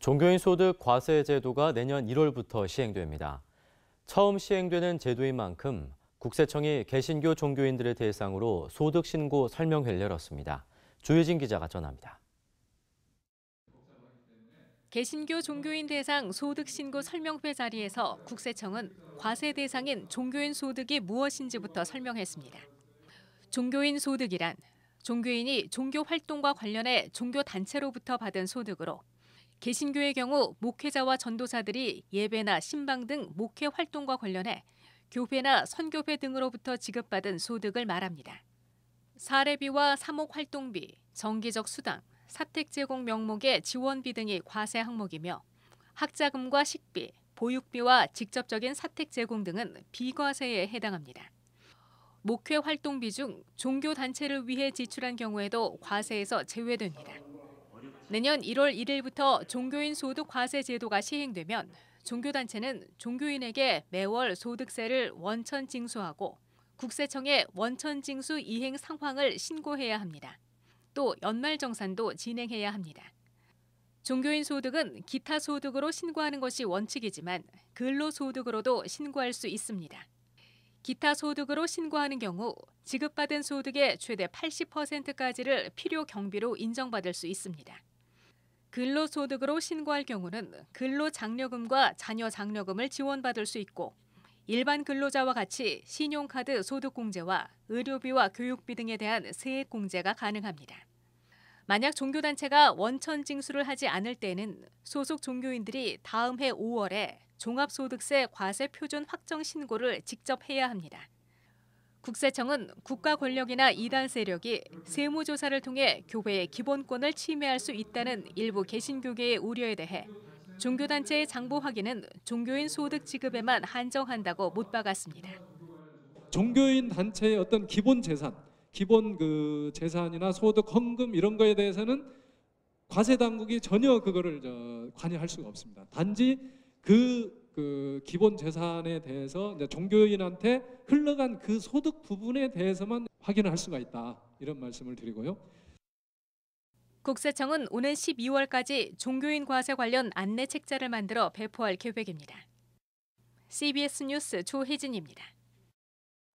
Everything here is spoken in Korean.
종교인 소득 과세 제도가 내년 1월부터 시행됩니다. 처음 시행되는 제도인 만큼 국세청이 개신교 종교인들을 대상으로 소득 신고 설명회를 열었습니다. 조혜진 기자가 전합니다. 개신교 종교인 대상 소득 신고 설명회 자리에서 국세청은 과세 대상인 종교인 소득이 무엇인지부터 설명했습니다. 종교인 소득이란 종교인이 종교 활동과 관련해 종교 단체로부터 받은 소득으로 개신교의 경우 목회자와 전도사들이 예배나 신방 등 목회 활동과 관련해 교회나 선교회 등으로부터 지급받은 소득을 말합니다. 사례비와 사목 활동비, 정기적 수당, 사택 제공 명목의 지원비 등이 과세 항목이며 학자금과 식비, 보육비와 직접적인 사택 제공 등은 비과세에 해당합니다. 목회 활동비 중 종교 단체를 위해 지출한 경우에도 과세에서 제외됩니다. 내년 1월 1일부터 종교인 소득 과세 제도가 시행되면 종교단체는 종교인에게 매월 소득세를 원천 징수하고 국세청에 원천 징수 이행 상황을 신고해야 합니다. 또 연말 정산도 진행해야 합니다. 종교인 소득은 기타 소득으로 신고하는 것이 원칙이지만 근로 소득으로도 신고할 수 있습니다. 기타 소득으로 신고하는 경우 지급받은 소득의 최대 80%까지를 필요 경비로 인정받을 수 있습니다. 근로소득으로 신고할 경우는 근로장려금과 자녀장려금을 지원받을 수 있고 일반 근로자와 같이 신용카드 소득공제와 의료비와 교육비 등에 대한 세액공제가 가능합니다. 만약 종교단체가 원천 징수를 하지 않을 때는 소속 종교인들이 다음 해 5월에 종합소득세 과세 표준 확정 신고를 직접 해야 합니다. 국세청은 국가 권력이나 이단 세력이 세무조사를 통해 교회의 기본권을 침해할 수 있다는 일부 개신교계의 우려에 대해 종교단체의 장부 확인은 종교인 소득 지급에만 한정한다고 못 박았습니다. 종교인 단체의 어떤 기본 재산, 기본 그 재산이나 소득, 헌금 이런 거에 대해서는 과세 당국이 전혀 그거를 관여할 수가 없습니다. 단지 그그 기본 재산에 대해서 종교인한테 흘러간 그 소득 부분에 대해서만 확인을 할 수가 있다. 이런 말씀을 드리고요. 국세청은 오는 12월까지 종교인 과세 관련 안내 책자를 만들어 배포할 계획입니다. CBS 뉴스 조혜진입니다.